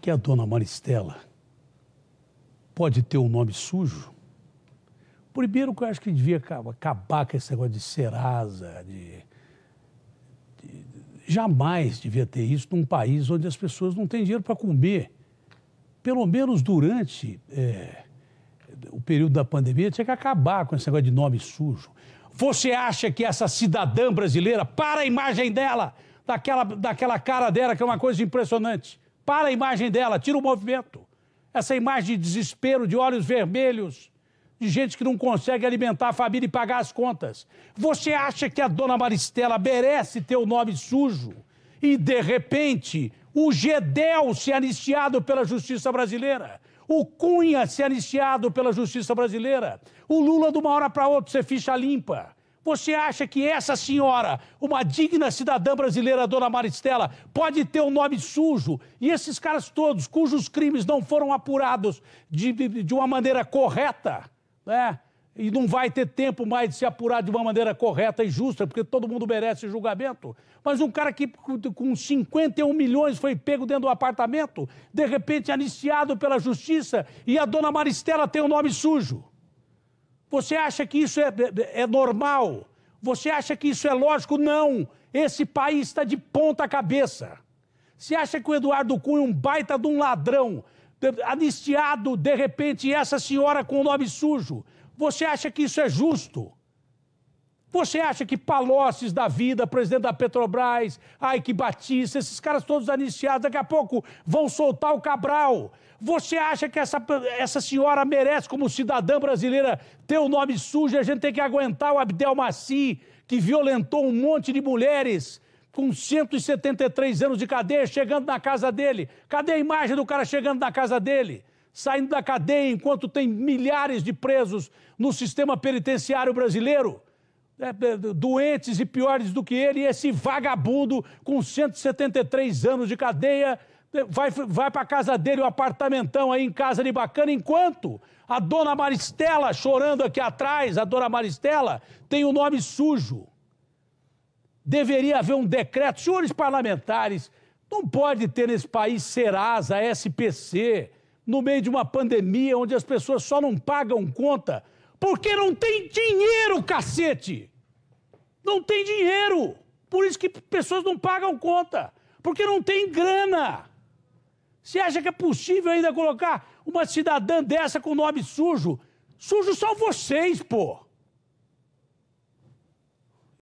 que a dona Maristela pode ter um nome sujo? Primeiro que eu acho que devia acabar com esse negócio de Serasa, de, de jamais devia ter isso num país onde as pessoas não têm dinheiro para comer. Pelo menos durante é, o período da pandemia, tinha que acabar com esse negócio de nome sujo. Você acha que essa cidadã brasileira, para a imagem dela, daquela, daquela cara dela, que é uma coisa impressionante, para a imagem dela, tira o movimento. Essa imagem de desespero, de olhos vermelhos, de gente que não consegue alimentar a família e pagar as contas. Você acha que a dona Maristela merece ter o nome sujo? E, de repente, o Gedel ser anistiado pela justiça brasileira? o Cunha ser anistiado pela justiça brasileira, o Lula de uma hora para outra ser ficha limpa, você acha que essa senhora, uma digna cidadã brasileira, dona Maristela, pode ter um nome sujo? E esses caras todos, cujos crimes não foram apurados de, de, de uma maneira correta, né? e não vai ter tempo mais de se apurar de uma maneira correta e justa, porque todo mundo merece julgamento. Mas um cara que com 51 milhões foi pego dentro do apartamento, de repente anistiado pela justiça, e a dona Maristela tem o um nome sujo. Você acha que isso é, é normal? Você acha que isso é lógico? Não! Esse país está de ponta cabeça. Você acha que o Eduardo Cunha é um baita de um ladrão, anistiado de repente, essa senhora com o nome sujo? Você acha que isso é justo? Você acha que Paloces, da vida, presidente da Petrobras, Aike Batista, esses caras todos anistiados, daqui a pouco vão soltar o Cabral? Você acha que essa, essa senhora merece, como cidadã brasileira, ter o nome sujo e a gente tem que aguentar o Abdelmaci, que violentou um monte de mulheres com 173 anos de cadeia, chegando na casa dele? Cadê a imagem do cara chegando na casa dele? Saindo da cadeia enquanto tem milhares de presos no sistema penitenciário brasileiro? É, é, doentes e piores do que ele, e esse vagabundo com 173 anos de cadeia é, vai, vai para casa dele, o um apartamentão aí em casa de bacana, enquanto a dona Maristela, chorando aqui atrás, a dona Maristela, tem o um nome sujo. Deveria haver um decreto. Senhores parlamentares, não pode ter nesse país Serasa, SPC, no meio de uma pandemia onde as pessoas só não pagam conta porque não tem dinheiro, cacete! Não tem dinheiro! Por isso que pessoas não pagam conta. Porque não tem grana. Você acha que é possível ainda colocar uma cidadã dessa com nome sujo? Sujo são vocês, pô!